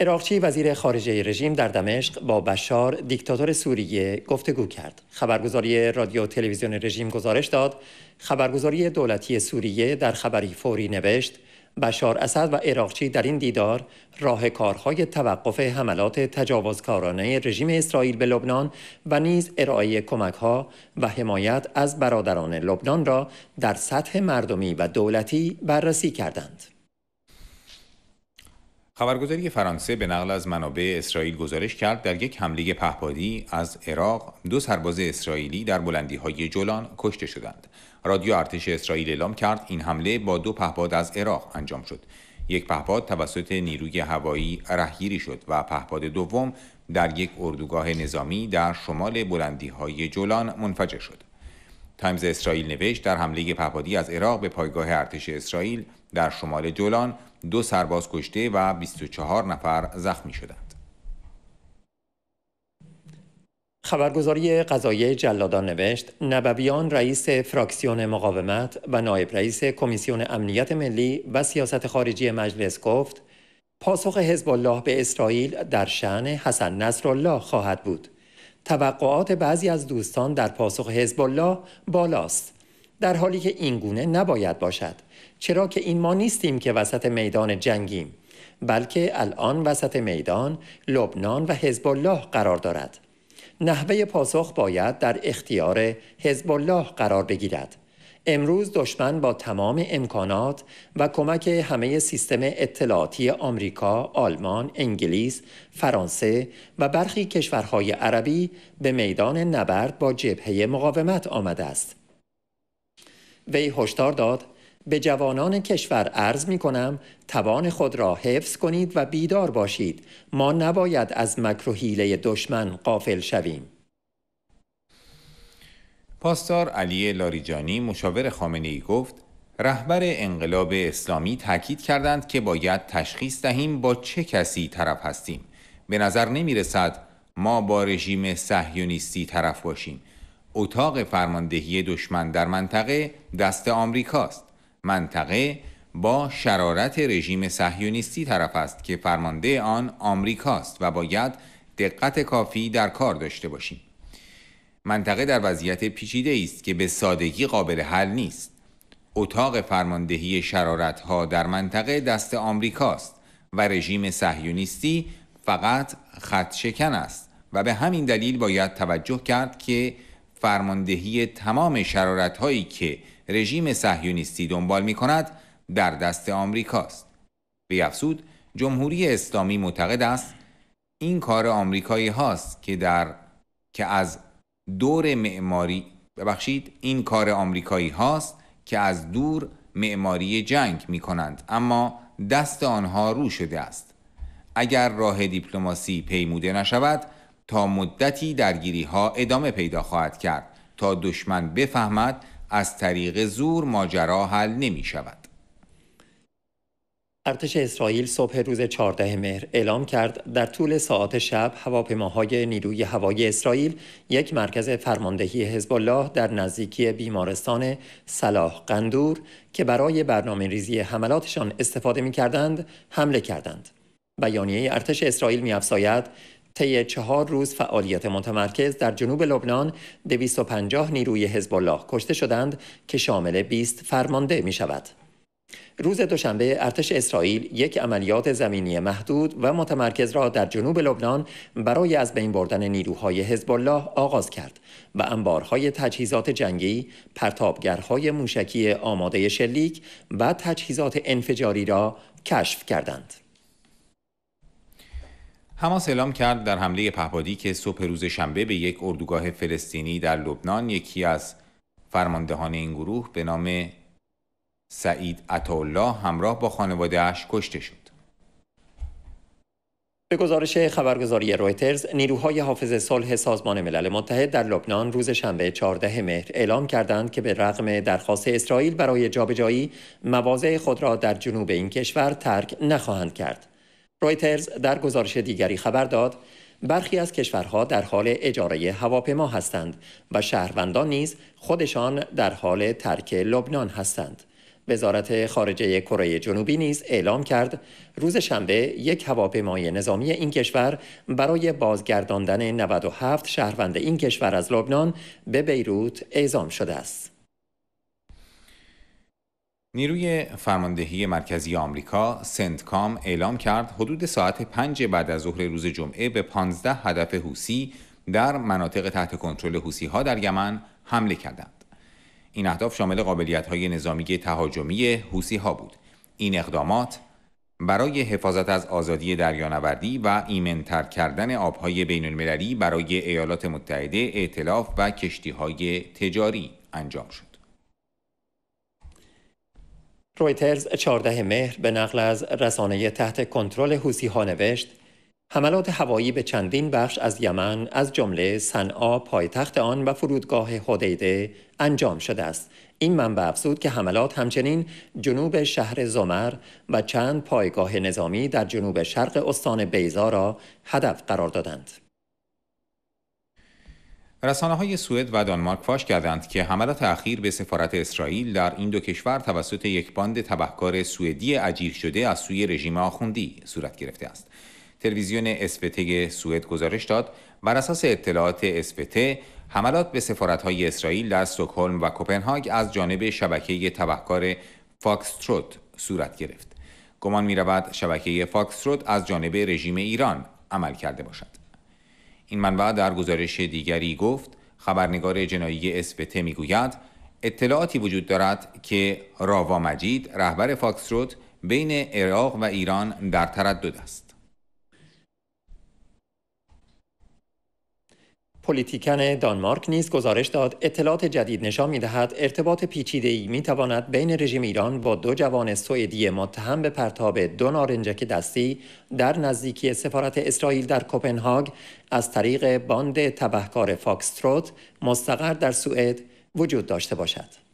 عراقچی وزیر خارجه رژیم در دمشق با بشار دیکتاتور سوریه گفتگو کرد. خبرگزاری رادیو تلویزیون رژیم گزارش داد خبرگزاری دولتی سوریه در خبری فوری نوشت بشار اسد و عراقچی در این دیدار راه کارهای توقف حملات تجاوزکارانه رژیم اسرائیل به لبنان و نیز ارائه کمکها و حمایت از برادران لبنان را در سطح مردمی و دولتی بررسی کردند. خبرگزاری فرانسه به نقل از منابع اسرائیل گزارش کرد در یک حمله پهپادی از عراق دو سرباز اسرائیلی در بلندی های جولان کشته شدند. رادیو ارتش اسرائیل اعلام کرد این حمله با دو پهپاد از عراق انجام شد. یک پهپاد توسط نیروی هوایی رهگیری شد و پهپاد دوم در یک اردوگاه نظامی در شمال بلندی های جولان منفجر شد. تایمز اسرائیل نوشت در حمله پهپادی از عراق به پایگاه ارتش اسرائیل در شمال جولان دو سرباز کشته و 24 نفر زخمی شدند. خبرگزاری قضایی جلادان نوشت نبویان رئیس فراکسیون مقاومت و نایب رئیس کمیسیون امنیت ملی و سیاست خارجی مجلس گفت پاسخ حزب الله به اسرائیل در شعن حسن نصرالله خواهد بود. توقعات بعضی از دوستان در پاسخ حزب الله بالاست در حالی که این گونه نباید باشد چرا که این ما نیستیم که وسط میدان جنگیم بلکه الان وسط میدان لبنان و حزب الله قرار دارد نحوه پاسخ باید در اختیار حزب الله قرار بگیرد امروز دشمن با تمام امکانات و کمک همه سیستم اطلاعاتی آمریکا، آلمان، انگلیس، فرانسه و برخی کشورهای عربی به میدان نبرد با جبهه مقاومت آمده است. وی هشدار داد به جوانان کشور عرض می کنم توان خود را حفظ کنید و بیدار باشید ما نباید از مکروهیله دشمن قافل شویم پاستار علی لاریجانی مشاور خامنه ای گفت رهبر انقلاب اسلامی تاکید کردند که باید تشخیص دهیم با چه کسی طرف هستیم به نظر نمی رسد ما با رژیم صهیونیستی طرف باشیم اتاق فرماندهی دشمن در منطقه دست آمریکاست منطقه با شرارت رژیم صهیونیستی طرف است که فرمانده آن آمریکاست و باید دقت کافی در کار داشته باشیم منطقه در وضعیت پیچیده است که به سادگی قابل حل نیست. اتاق فرماندهی شرارت ها در منطقه دست آمریکاست و رژیم صهیونیستی فقط خط شکن است و به همین دلیل باید توجه کرد که فرماندهی تمام شرارت هایی که رژیم صهیونیستی دنبال می کند در دست آمریکاست. به افسود جمهوری اسلامی معتقد است این کار آمریکایی هاست که در که از دور معماری ببخشید این کار آمریکایی هاست که از دور معماری جنگ می کنند اما دست آنها رو شده است اگر راه دیپلماسی پیموده نشود تا مدتی درگیری ها ادامه پیدا خواهد کرد تا دشمن بفهمد از طریق زور ماجرا حل نمی شود ارتش اسرائیل صبح روز 14 مهر اعلام کرد در طول ساعات شب هواپیماهای نیروی هوایی اسرائیل یک مرکز فرماندهی حزب الله در نزدیکی بیمارستان صلاح قندور که برای برنامه ریزی حملاتشان استفاده می کردند حمله کردند. بیانیه ارتش اسرائیل می افزاید طی چهار روز فعالیت متمرکز در جنوب لبنان 250 نیروی حزب الله کشته شدند که شامل 20 فرمانده می شود. روز دوشنبه ارتش اسرائیل یک عملیات زمینی محدود و متمرکز را در جنوب لبنان برای از بین بردن نیروهای حزب الله آغاز کرد و انبارهای تجهیزات جنگی، پرتابگرهای موشکی آماده شلیک و تجهیزات انفجاری را کشف کردند. حماس اعلام کرد در حمله پهپادی که صبح روز شنبه به یک اردوگاه فلسطینی در لبنان یکی از فرماندهان این گروه به نام سعید عطاالله همراه با خانوادهاش کشته شد. به گزارش خبرگزاری رویترز نیروهای حافظ صلح سازمان ملل متحد در لبنان روز شنبه 14 مهر اعلام کردند که به رغم درخواست اسرائیل برای جابجایی مواضع خود را در جنوب این کشور ترک نخواهند کرد رویترز در گزارش دیگری خبر داد برخی از کشورها در حال اجاره هواپیما هستند و شهروندان نیز خودشان در حال ترک لبنان هستند وزارت خارجه کره جنوبی نیز اعلام کرد روز شنبه یک هواپیمای نظامی این کشور برای بازگرداندن 97 شهروند این کشور از لبنان به بیروت اعزام شده است. نیروی فرماندهی مرکزی آمریکا سنتکام اعلام کرد حدود ساعت 5 بعد از ظهر روز جمعه به 15 هدف حوسی در مناطق تحت کنترل حوسی ها در یمن حمله کردند. این اهداف شامل قابلیت های نظامی تهاجمی حوسی ها بود این اقدامات برای حفاظت از آزادی دریانوردی و ایمنتر کردن آبهای بین المللی برای ایالات متحده اعتلاف و کشتی های تجاری انجام شد. رویترز 14 مهر به نقل از رسانه تحت کنترل حوسی ها نوشت حملات هوایی به چندین بخش از یمن از جمله صنعا پایتخت آن و فرودگاه حدیده انجام شده است این منبع افزود که حملات همچنین جنوب شهر زمر و چند پایگاه نظامی در جنوب شرق استان بیزا را هدف قرار دادند رسانه های سوئد و دانمارک فاش کردند که حملات اخیر به سفارت اسرائیل در این دو کشور توسط یک باند تبهکار سوئدی عجیر شده از سوی رژیم آخوندی صورت گرفته است. تلویزیون اسپته سوئد گزارش داد بر اساس اطلاعات اسپته حملات به های اسرائیل در استکهلم و کپنهاگ از جانب شبکه تبهکار فاکستروت صورت گرفت گمان می رود شبکه فاکستروت از جانب رژیم ایران عمل کرده باشد این منبع در گزارش دیگری گفت خبرنگار جنایی اسپته می گوید اطلاعاتی وجود دارد که راوا مجید رهبر فاکستروت بین عراق و ایران در تردد است پلیتیکن دانمارک نیز گزارش داد اطلاعات جدید نشان میدهد ارتباط پیچیده ای می تواند بین رژیم ایران با دو جوان سوئدی متهم به پرتاب دو نارنجک دستی در نزدیکی سفارت اسرائیل در کپنهاگ از طریق باند تبهکار فاکستروت مستقر در سوئد وجود داشته باشد.